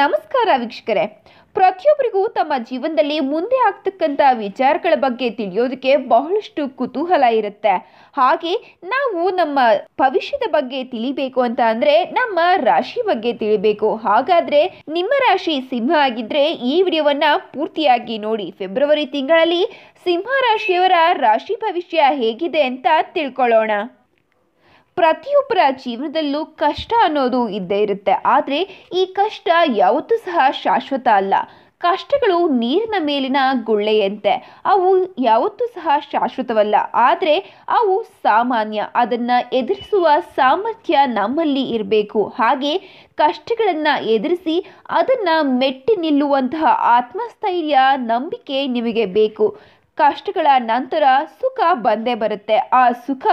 ನಮಸ್ಕಾರ ವೀಕ್ಷಕರೇ ಪ್ರತಿಯೊಬ್ಬರಿಗೂ ತಮ್ಮ ಜೀವನದಲ್ಲಿ ಮುಂದೆ ಆಗ್ತಕ್ಕಂಥ ವಿಚಾರಗಳ ಬಗ್ಗೆ ತಿಳಿಯೋದಕ್ಕೆ ಬಹಳಷ್ಟು ಕುತೂಹಲ ಇರುತ್ತೆ ಹಾಗೆ ನಾವು ನಮ್ಮ ಭವಿಷ್ಯದ ಬಗ್ಗೆ ತಿಳಿಬೇಕು ಅಂತ ಅಂದರೆ ನಮ್ಮ ರಾಶಿ ಬಗ್ಗೆ ತಿಳಿಬೇಕು ಹಾಗಾದರೆ ನಿಮ್ಮ ರಾಶಿ ಸಿಂಹ ಆಗಿದ್ದರೆ ಈ ವಿಡಿಯೋವನ್ನು ಪೂರ್ತಿಯಾಗಿ ನೋಡಿ ಫೆಬ್ರವರಿ ತಿಂಗಳಲ್ಲಿ ಸಿಂಹ ರಾಶಿಯವರ ರಾಶಿ ಭವಿಷ್ಯ ಹೇಗಿದೆ ಅಂತ ತಿಳ್ಕೊಳ್ಳೋಣ ಪ್ರತಿಯೊಬ್ಬರ ಜೀವನದಲ್ಲೂ ಕಷ್ಟ ಅನ್ನೋದು ಇದ್ದೇ ಇರುತ್ತೆ ಆದರೆ ಈ ಕಷ್ಟ ಯಾವತ್ತೂ ಸಹ ಶಾಶ್ವತ ಅಲ್ಲ ಕಷ್ಟಗಳು ನೀರಿನ ಮೇಲಿನ ಗುಳ್ಳೆಯಂತೆ ಅವು ಯಾವತ್ತೂ ಸಹ ಶಾಶ್ವತವಲ್ಲ ಆದರೆ ಅವು ಸಾಮಾನ್ಯ ಅದನ್ನು ಎದುರಿಸುವ ಸಾಮರ್ಥ್ಯ ನಮ್ಮಲ್ಲಿ ಇರಬೇಕು ಹಾಗೆ ಕಷ್ಟಗಳನ್ನು ಎದುರಿಸಿ ಅದನ್ನು ಮೆಟ್ಟಿ ನಿಲ್ಲುವಂತಹ ಆತ್ಮಸ್ಥೈರ್ಯ ನಂಬಿಕೆ ನಿಮಗೆ ಬೇಕು ಕಷ್ಟಗಳ ನಂತರ ಸುಖ ಬಂದೇ ಬರುತ್ತೆ ಆ ಸುಖ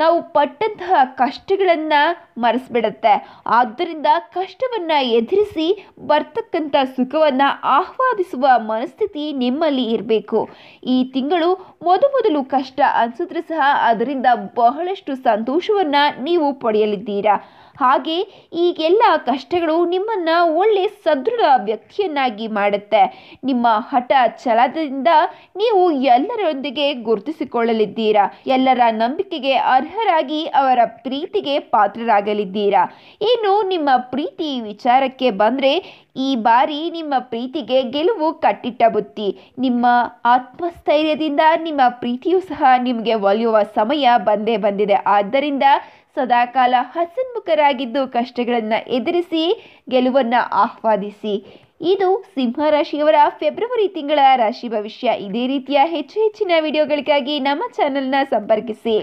ನಾವು ಪಟ್ಟಂತಹ ಕಷ್ಟಗಳನ್ನು ಮರೆಸಿಬಿಡುತ್ತೆ ಆದ್ದರಿಂದ ಕಷ್ಟವನ್ನು ಎದುರಿಸಿ ಬರ್ತಕ್ಕಂಥ ಸುಖವನ್ನು ಆಹ್ವಾದಿಸುವ ಮನಸ್ಥಿತಿ ನಿಮ್ಮಲ್ಲಿ ಇರಬೇಕು ಈ ತಿಂಗಳು ಮೊದಮೊದಲು ಕಷ್ಟ ಅನಿಸಿದ್ರೆ ಸಹ ಅದರಿಂದ ಬಹಳಷ್ಟು ಸಂತೋಷವನ್ನು ನೀವು ಪಡೆಯಲಿದ್ದೀರಾ ಹಾಗೆ ಈ ಕಷ್ಟಗಳು ನಿಮ್ಮನ್ನು ಒಳ್ಳೆ ಸದೃಢ ವ್ಯಕ್ತಿಯನ್ನಾಗಿ ಮಾಡುತ್ತೆ ನಿಮ್ಮ ಹಠ ಛಲದಿಂದ ನೀವು ಎಲ್ಲರೊಂದಿಗೆ ಗುರುತಿಸಿಕೊಳ್ಳಲಿದ್ದೀರಾ ಎಲ್ಲರ ನಂಬಿಕೆಗೆ ಅರ್ಹರಾಗಿ ಅವರ ಪ್ರೀತಿಗೆ ಪಾತ್ರರಾಗಲಿದ್ದೀರಾ ಇನ್ನು ನಿಮ್ಮ ಪ್ರೀತಿ ವಿಚಾರಕ್ಕೆ ಬಂದರೆ ಈ ಬಾರಿ ನಿಮ್ಮ ಪ್ರೀತಿಗೆ ಗೆಲುವು ಕಟ್ಟಿಟ್ಟ ಬುತ್ತಿ ನಿಮ್ಮ ಆತ್ಮಸ್ಥೈರ್ಯದಿಂದ ನಿಮ್ಮ ಪ್ರೀತಿಯೂ ಸಹ ನಿಮಗೆ ಒಲಿಯುವ ಸಮಯ ಬಂದೇ ಬಂದಿದೆ ಆದ್ದರಿಂದ ಸದಾಕಾಲ ಹಸನ್ಮುಖರಾಗಿದ್ದು ಕಷ್ಟಗಳನ್ನು ಎದುರಿಸಿ ಗೆಲುವನ್ನು ಆಹ್ವಾದಿಸಿ ಇದು ಸಿಂಹ ರಾಶಿಯವರ ಫೆಬ್ರವರಿ ತಿಂಗಳ ರಾಶಿ ಭವಿಷ್ಯ ಇದೇ ರೀತಿಯ ಹೆಚ್ಚು ಹೆಚ್ಚಿನ ವಿಡಿಯೋಗಳಿಗಾಗಿ ನಮ್ಮ ಚಾನೆಲ್ನ ಸಂಪರ್ಕಿಸಿ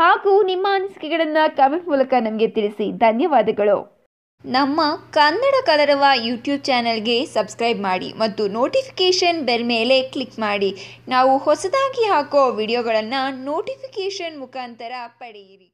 ಹಾಗೂ ನಿಮ್ಮ ಅನಿಸಿಕೆಗಳನ್ನು ಕಮೆಂಟ್ ಮೂಲಕ ನಮಗೆ ತಿಳಿಸಿ ಧನ್ಯವಾದಗಳು ನಮ್ಮ ಕನ್ನಡ ಕಲರವ ಯೂಟ್ಯೂಬ್ ಚಾನೆಲ್ಗೆ ಸಬ್ಸ್ಕ್ರೈಬ್ ಮಾಡಿ ಮತ್ತು ನೋಟಿಫಿಕೇಷನ್ ಬೆಲ್ ಮೇಲೆ ಕ್ಲಿಕ್ ಮಾಡಿ ನಾವು ಹೊಸದಾಗಿ ಹಾಕೋ ವಿಡಿಯೋಗಳನ್ನು ನೋಟಿಫಿಕೇಷನ್ ಮುಖಾಂತರ ಪಡೆಯಿರಿ